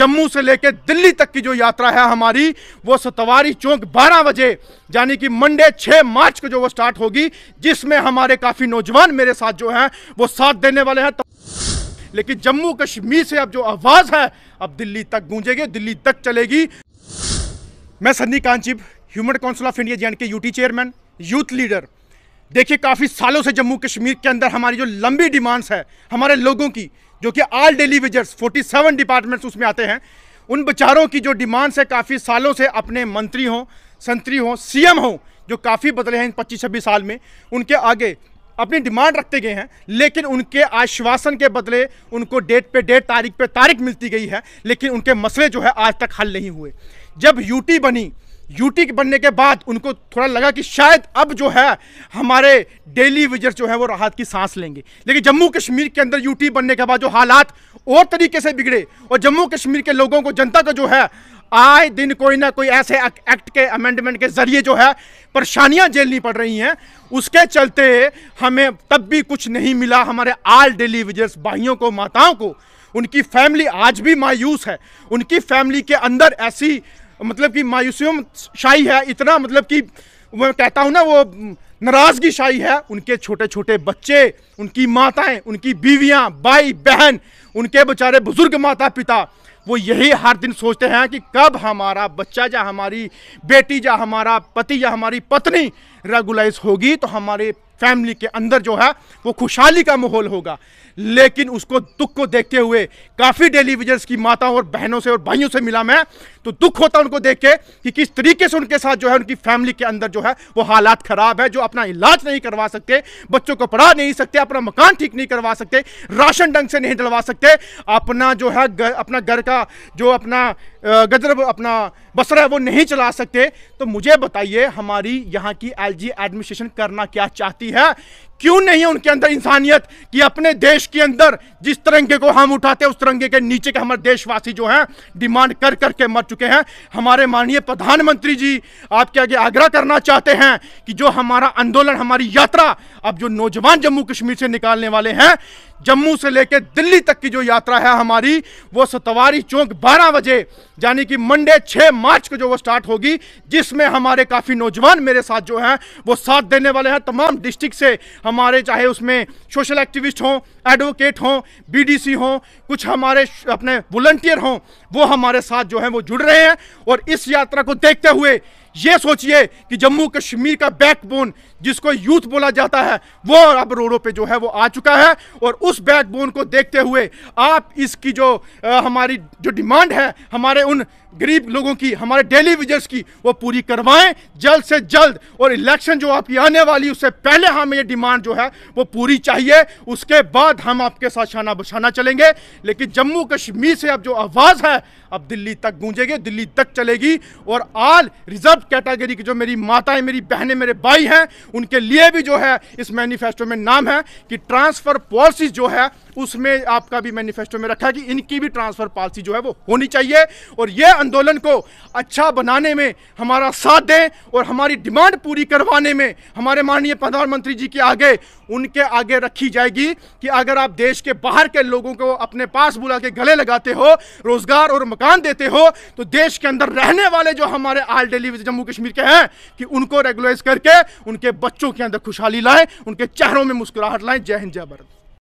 जम्मू से लेकर दिल्ली तक की जो यात्रा है हमारी वो सतवारी चौक 12 बजे यानी कि मंडे 6 मार्च को जो वो स्टार्ट होगी जिसमें हमारे काफ़ी नौजवान मेरे साथ जो हैं वो साथ देने वाले हैं लेकिन जम्मू कश्मीर से अब जो आवाज़ है अब दिल्ली तक गूंजेगी दिल्ली तक चलेगी मैं सन्नी कांचिब human council of India J K UT chairman youth leader देखिए काफ़ी सालों से जम्मू कश्मीर के अंदर हमारी जो लंबी डिमांड्स है हमारे लोगों की जो कि ऑल डेली विजर्स 47 डिपार्टमेंट्स उसमें आते हैं उन बेचारों की जो डिमांड्स है काफ़ी सालों से अपने मंत्री हों संतरी हों एम हों जो काफ़ी बदले हैं इन पच्चीस छब्बीस साल में उनके आगे अपनी डिमांड रखते गए हैं लेकिन उनके आश्वासन के बदले उनको डेट पे डेट तारीख पे तारीख मिलती गई है लेकिन उनके मसले जो है आज तक हल नहीं हुए जब यूटी बनी यूटी के बनने के बाद उनको थोड़ा लगा कि शायद अब जो है हमारे डेली विजर जो है वो राहत की सांस लेंगे लेकिन जम्मू कश्मीर के अंदर यूटी बनने के बाद जो हालात और तरीके से बिगड़े और जम्मू कश्मीर के लोगों को जनता को जो है आए दिन कोई ना कोई ऐसे एक्ट के अमेंडमेंट के जरिए जो है परेशानियां झेलनी पड़ रही हैं उसके चलते हमें तब भी कुछ नहीं मिला हमारे आल डेली विजर्स भाइयों को माताओं को उनकी फैमिली आज भी मायूस है उनकी फैमिली के अंदर ऐसी मतलब कि मायूसियों शाही है इतना मतलब कि मैं कहता हूँ ना वो नाराज़गी शाही है उनके छोटे छोटे बच्चे उनकी माताएं उनकी बीवियाँ भाई बहन उनके बेचारे बुज़ुर्ग माता पिता वो यही हर दिन सोचते हैं कि कब हमारा बच्चा या हमारी बेटी या हमारा पति या हमारी पत्नी रेगुलाइज होगी तो हमारे फैमिली के अंदर जो है वो खुशहाली का माहौल होगा लेकिन उसको दुख को देखते हुए काफ़ी डेलीविजर्स की माताओं और बहनों से और भाइयों से मिला मैं तो दुख होता उनको देख के कि किस तरीके से उनके साथ जो है उनकी फैमिली के अंदर जो है वो हालात ख़राब है जो अपना इलाज नहीं करवा सकते बच्चों को पढ़ा नहीं सकते अपना मकान ठीक नहीं करवा सकते राशन ढंग से नहीं डलवा सकते अपना जो है गर, अपना घर का जो अपना गजर अपना बसरा है वो नहीं चला सकते तो मुझे बताइए हमारी यहाँ की एल एडमिनिस्ट्रेशन करना क्या चाहती सकती है क्यों नहीं है उनके अंदर इंसानियत कि अपने देश के अंदर जिस तिरंगे को हम उठाते हैं उस तिरंगे के नीचे के हमारे देशवासी जो हैं डिमांड कर कर के मर चुके हैं हमारे माननीय प्रधानमंत्री जी आपके आगे आग्रह करना चाहते हैं कि जो हमारा आंदोलन हमारी यात्रा अब जो नौजवान जम्मू कश्मीर से निकालने वाले हैं जम्मू से लेकर दिल्ली तक की जो यात्रा है हमारी वो सतवारी चौक बारह बजे यानी कि मंडे छः मार्च को जो वो स्टार्ट होगी जिसमें हमारे काफ़ी नौजवान मेरे साथ जो हैं वो साथ देने वाले हैं तमाम डिस्ट्रिक्ट से हम हमारे चाहे उसमें सोशल एक्टिविस्ट हों एडवोकेट हों बीडीसी हों कुछ हमारे अपने वॉलंटियर हों वो हमारे साथ जो है वो जुड़ रहे हैं और इस यात्रा को देखते हुए ये सोचिए कि जम्मू कश्मीर का बैकबोन जिसको यूथ बोला जाता है वो अब रोडों पे जो है वो आ चुका है और उस बैकबोन को देखते हुए आप इसकी जो आ, हमारी जो डिमांड है हमारे उन गरीब लोगों की हमारे डेली विजर्स की वो पूरी करवाएं जल्द से जल्द और इलेक्शन जो आपकी आने वाली उससे पहले हमें हाँ, ये डिमांड जो है वो पूरी चाहिए उसके बाद हम आपके साथ शाना बशाना चलेंगे लेकिन जम्मू कश्मीर से अब जो आवाज़ है अब दिल्ली तक गूंजेगी दिल्ली तक चलेगी और आल रिजर्व कैटेगरी की जो मेरी माताएं मेरी बहनें मेरे भाई हैं उनके लिए भी जो है इस मैनिफेस्टो में नाम है कि ट्रांसफ़र पॉलिसी जो है उसमें आपका भी मैनिफेस्टो में रखा है कि इनकी भी ट्रांसफ़र पॉलिसी जो है वो होनी चाहिए और ये आंदोलन को अच्छा बनाने में हमारा साथ दें और हमारी डिमांड पूरी करवाने में हमारे माननीय प्रधानमंत्री जी के आगे उनके आगे रखी जाएगी कि अगर आप देश के बाहर के लोगों को अपने पास बुला के गले लगाते हो रोज़गार और मकान देते हो तो देश के अंदर रहने वाले जो हमारे आल डेली जम्मू कश्मीर के हैं कि उनको रेगुलराइज करके उनके बच्चों के अंदर खुशहाली लाएं उनके चेहरों में मुस्कुराहट लाएं जय हिंद जय भारत